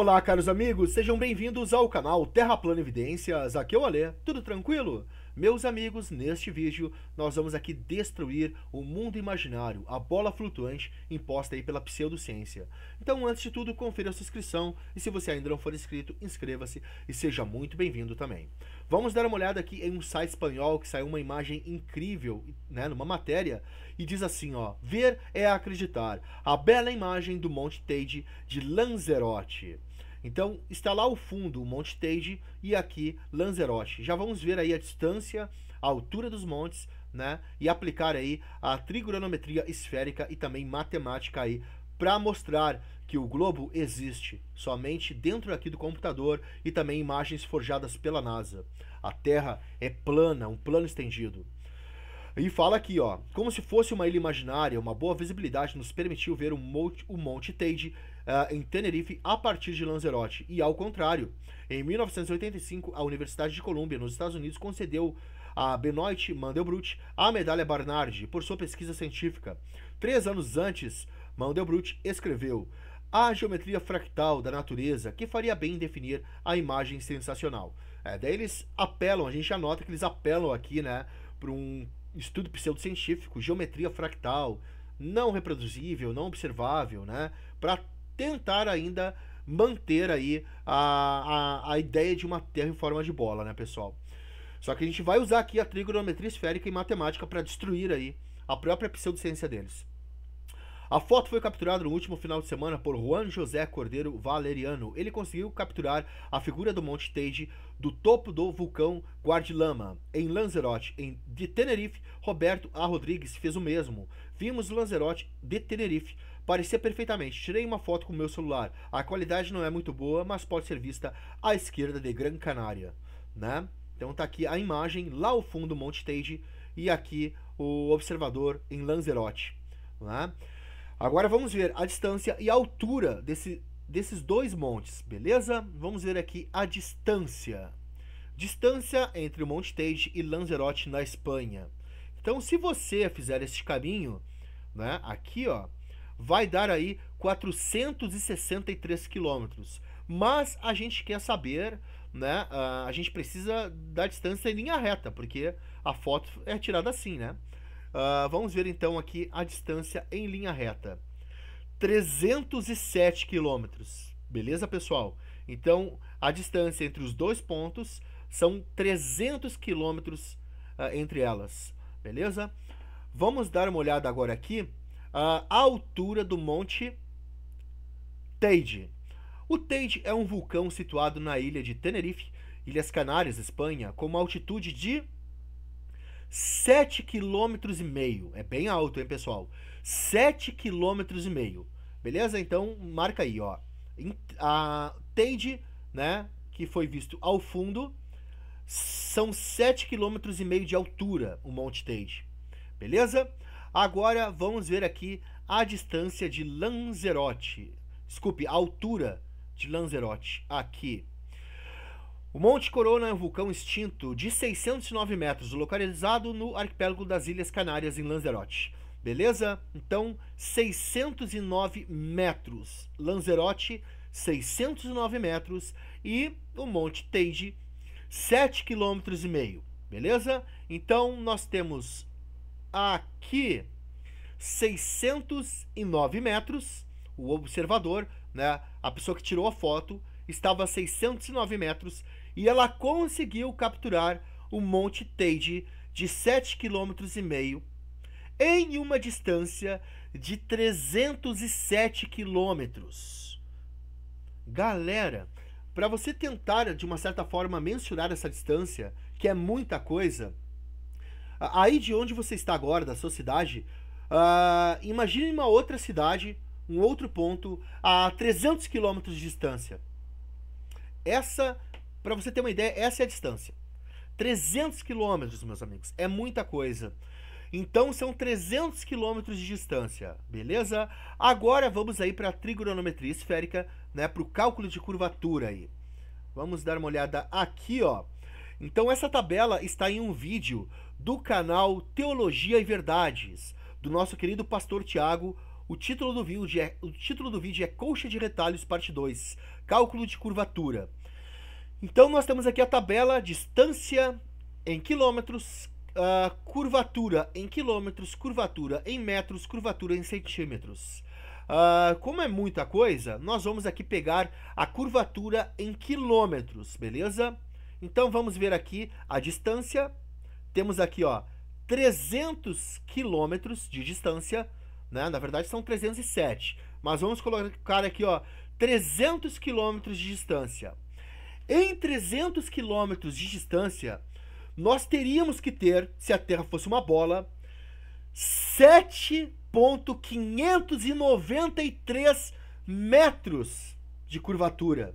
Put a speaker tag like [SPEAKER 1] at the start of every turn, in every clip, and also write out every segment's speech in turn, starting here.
[SPEAKER 1] Olá, caros amigos, sejam bem-vindos ao canal Terra Plana Evidências, aqui é o Alê, tudo tranquilo? Meus amigos, neste vídeo nós vamos aqui destruir o mundo imaginário, a bola flutuante imposta aí pela pseudociência. Então, antes de tudo, confira a inscrição e se você ainda não for inscrito, inscreva-se e seja muito bem-vindo também. Vamos dar uma olhada aqui em um site espanhol que saiu uma imagem incrível, né, numa matéria, e diz assim, ó: "Ver é acreditar". A bela imagem do Monte Teide de Lanzarote. Então está lá ao fundo o Monte Teide e aqui Lanzarote. Já vamos ver aí a distância, a altura dos montes, né? E aplicar aí a trigonometria esférica e também matemática aí para mostrar que o globo existe somente dentro aqui do computador e também imagens forjadas pela NASA. A Terra é plana, um plano estendido. E fala aqui, ó, como se fosse uma ilha imaginária, uma boa visibilidade nos permitiu ver o Monte, o Monte Teide uh, em Tenerife a partir de Lanzarote, e ao contrário. Em 1985, a Universidade de Colômbia, nos Estados Unidos, concedeu a Benoit Mandelbrot a medalha Barnard por sua pesquisa científica. Três anos antes, Mandelbrot escreveu a geometria fractal da natureza que faria bem definir a imagem sensacional. É, daí eles apelam, a gente anota que eles apelam aqui, né, para um estudo pseudocientífico, geometria fractal, não reproduzível, não observável, né, para tentar ainda manter aí a, a, a ideia de uma Terra em forma de bola, né, pessoal? Só que a gente vai usar aqui a trigonometria esférica e matemática para destruir aí a própria pseudociência deles. A foto foi capturada no último final de semana por Juan José Cordeiro Valeriano. Ele conseguiu capturar a figura do Monte Teide do topo do vulcão Guardilama, em Lanzarote, em de Tenerife. Roberto A. Rodrigues fez o mesmo. Vimos Lanzarote de Tenerife Parecia perfeitamente. Tirei uma foto com o meu celular. A qualidade não é muito boa, mas pode ser vista à esquerda de Gran Canária, né? Então tá aqui a imagem lá ao fundo Monte Teide e aqui o observador em Lanzarote, né? Agora vamos ver a distância e a altura desse, desses dois montes, beleza? Vamos ver aqui a distância. Distância entre o Monte Teide e Lanzarote na Espanha. Então, se você fizer este caminho, né, aqui, ó, vai dar aí 463 quilômetros. Mas a gente quer saber, né? a gente precisa da distância em linha reta, porque a foto é tirada assim, né? Uh, vamos ver então aqui a distância em linha reta. 307 quilômetros. Beleza, pessoal? Então, a distância entre os dois pontos são 300 quilômetros uh, entre elas. Beleza? Vamos dar uma olhada agora aqui à altura do Monte Teide. O Teide é um vulcão situado na ilha de Tenerife, Ilhas Canárias, Espanha, com uma altitude de 7,5 km. É bem alto, hein, pessoal? 7,5 km. Beleza? Então, marca aí, ó. A Teide, né, que foi visto ao fundo, são 7,5 km de altura o Monte Teide. Beleza? Agora vamos ver aqui a distância de Lanzarote. Desculpe, a altura de Lanzarote aqui. O Monte Corona é um vulcão extinto de 609 metros, localizado no arquipélago das Ilhas Canárias, em Lanzarote. Beleza? Então, 609 metros. Lanzarote, 609 metros. E o Monte Teide, 7,5 km. Beleza? Então, nós temos aqui 609 metros, o observador, né, a pessoa que tirou a foto, estava a 609 metros e ela conseguiu capturar o Monte Teide de 7,5 km em uma distância de 307 quilômetros. Galera, para você tentar de uma certa forma mensurar essa distância, que é muita coisa, Aí de onde você está agora, da sua cidade, uh, imagine uma outra cidade, um outro ponto, a 300 quilômetros de distância. Essa, para você ter uma ideia, essa é a distância. 300 quilômetros, meus amigos, é muita coisa. Então são 300 quilômetros de distância, beleza? Agora vamos aí para a trigonometria esférica, né, para o cálculo de curvatura aí. Vamos dar uma olhada aqui, ó. Então essa tabela está em um vídeo do canal Teologia e Verdades, do nosso querido pastor Tiago. O título do vídeo é, o título do vídeo é Colcha de Retalhos, parte 2, Cálculo de Curvatura. Então nós temos aqui a tabela distância em quilômetros, uh, curvatura em quilômetros, curvatura em metros, curvatura em centímetros. Uh, como é muita coisa, nós vamos aqui pegar a curvatura em quilômetros, beleza? Então vamos ver aqui a distância. Temos aqui, ó, 300 quilômetros de distância, né? Na verdade são 307, mas vamos colocar aqui, ó, 300 quilômetros de distância. Em 300 quilômetros de distância, nós teríamos que ter, se a Terra fosse uma bola, 7.593 metros de curvatura.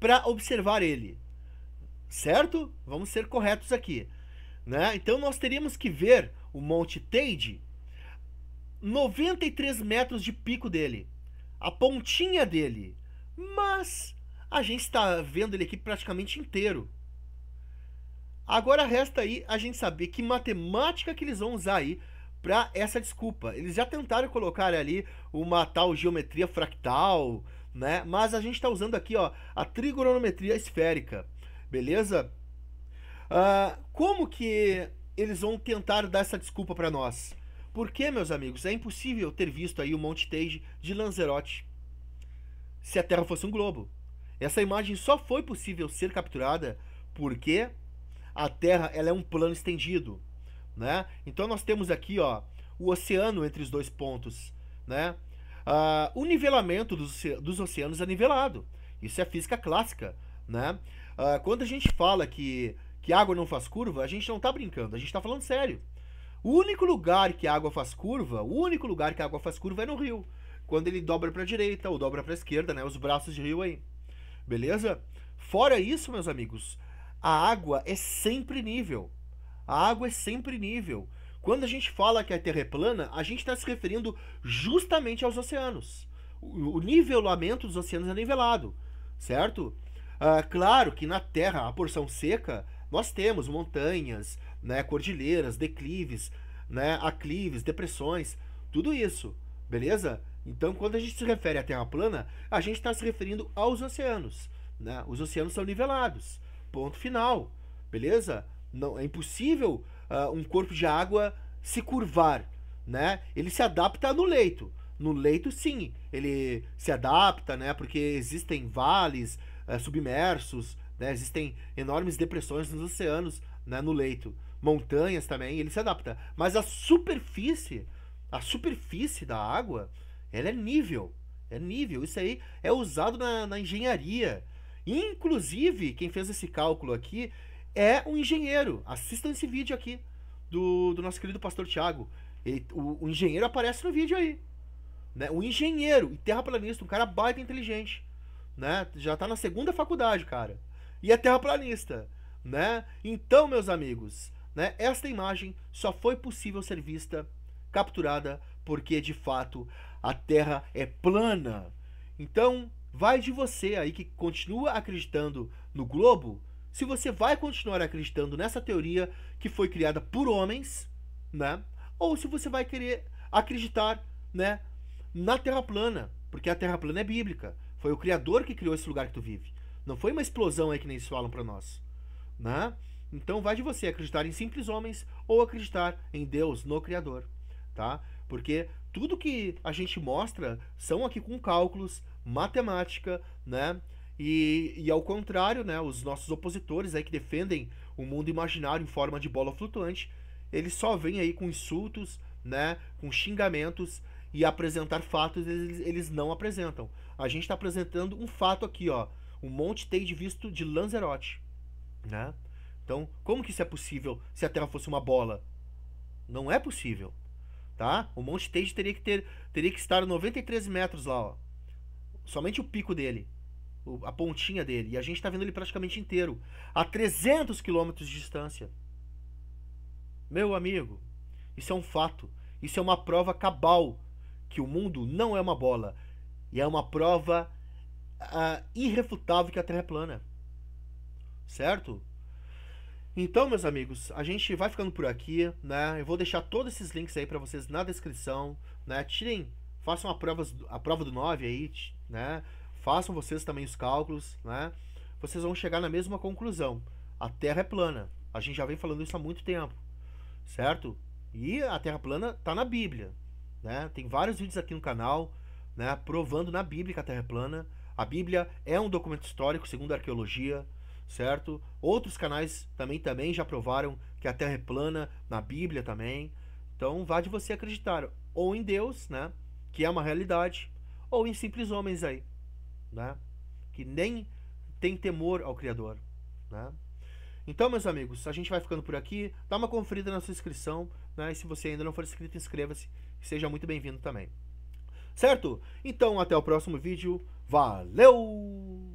[SPEAKER 1] para observar ele. Certo? Vamos ser corretos aqui. Né? Então nós teríamos que ver o Monte Teide 93 metros de pico dele, a pontinha dele. Mas a gente está vendo ele aqui praticamente inteiro. Agora resta aí a gente saber que matemática que eles vão usar aí para essa desculpa. Eles já tentaram colocar ali uma tal geometria fractal, né? Mas a gente está usando aqui, ó, a trigonometria esférica, beleza? Uh, como que eles vão tentar dar essa desculpa para nós? Porque, meus amigos, é impossível ter visto aí o Monte Teige de Lanzarote se a Terra fosse um globo. Essa imagem só foi possível ser capturada porque a Terra ela é um plano estendido, né? Então nós temos aqui, ó, o oceano entre os dois pontos, né? Uh, o nivelamento dos, dos oceanos é nivelado. Isso é física clássica, né? Uh, quando a gente fala que, que água não faz curva, a gente não está brincando, a gente está falando sério. O único lugar que a água faz curva, o único lugar que a água faz curva é no rio. Quando ele dobra para a direita ou dobra para a esquerda, né? Os braços de rio aí. Beleza? Fora isso, meus amigos, a água é sempre nível. A água é sempre nível. Quando a gente fala que a Terra é plana, a gente está se referindo justamente aos oceanos. O, nivelamento dos oceanos é nivelado, certo? Ah, claro que na Terra, a porção seca, nós temos montanhas, né, cordilheiras, declives, né, aclives, depressões, tudo isso, beleza? Então, quando a gente se refere à Terra plana, a gente está se referindo aos oceanos. Né? Os oceanos são nivelados, ponto final, beleza? Não, é impossível uh, um corpo de água se curvar, né? Ele se adapta no leito. No leito, sim, ele se adapta, né? Porque existem vales uh, submersos, né? Existem enormes depressões nos oceanos, né? No leito, montanhas também, ele se adapta. Mas a superfície, a superfície da água, ela é nível, é nível. Isso aí é usado na, na engenharia. Inclusive, quem fez esse cálculo aqui é um engenheiro. Assistam esse vídeo aqui do, do nosso querido pastor Tiago. O, o, engenheiro aparece no vídeo aí. Né? O engenheiro e terraplanista, um cara baita inteligente. Né? Já tá na segunda faculdade, cara. E é terraplanista. Né? Então, meus amigos, né? esta imagem só foi possível ser vista, capturada, porque de fato a Terra é plana. Então, vai de você aí que continua acreditando no globo se você vai continuar acreditando nessa teoria que foi criada por homens, né? Ou se você vai querer acreditar, né, na Terra plana, porque a Terra plana é bíblica. Foi o criador que criou esse lugar que tu vive. Não foi uma explosão aí que nem eles falam para nós, né? Então vai de você acreditar em simples homens ou acreditar em Deus, no criador, tá? Porque tudo que a gente mostra são aqui com cálculos, matemática, né? E, e ao contrário, né, os nossos opositores aí que defendem o mundo imaginário em forma de bola flutuante, eles só vêm aí com insultos, né, com xingamentos e apresentar fatos eles, eles não apresentam. A gente está apresentando um fato aqui, ó, um monte tem de visto de Lanzarote, né? Então, como que isso é possível se a Terra fosse uma bola? Não é possível, tá? O Monte Teide teria que ter, teria que estar 93 metros lá, ó. Somente o pico dele, a pontinha dele. E a gente está vendo ele praticamente inteiro, a 300 quilômetros de distância. Meu amigo, isso é um fato. Isso é uma prova cabal que o mundo não é uma bola. E é uma prova uh, irrefutável que a Terra é plana. Certo? Então, meus amigos, a gente vai ficando por aqui, né? Eu vou deixar todos esses links aí para vocês na descrição, né? Tirem, façam a prova, a prova do 9 aí, né? façam vocês também os cálculos, né? Vocês vão chegar na mesma conclusão. A Terra é plana. A gente já vem falando isso há muito tempo, certo? E a Terra plana está na Bíblia, né? Tem vários vídeos aqui no canal, né? Provando na Bíblia que a Terra é plana. A Bíblia é um documento histórico segundo a arqueologia, certo? Outros canais também também já provaram que a Terra é plana na Bíblia também. Então, vá de você acreditar ou em Deus, né? Que é uma realidade, ou em simples homens aí né? que nem tem temor ao Criador. Né? Então, meus amigos, a gente vai ficando por aqui. Dá uma conferida na sua inscrição. Né? E se você ainda não for inscrito, inscreva-se. Seja muito bem-vindo também. Certo? Então, até o próximo vídeo. Valeu!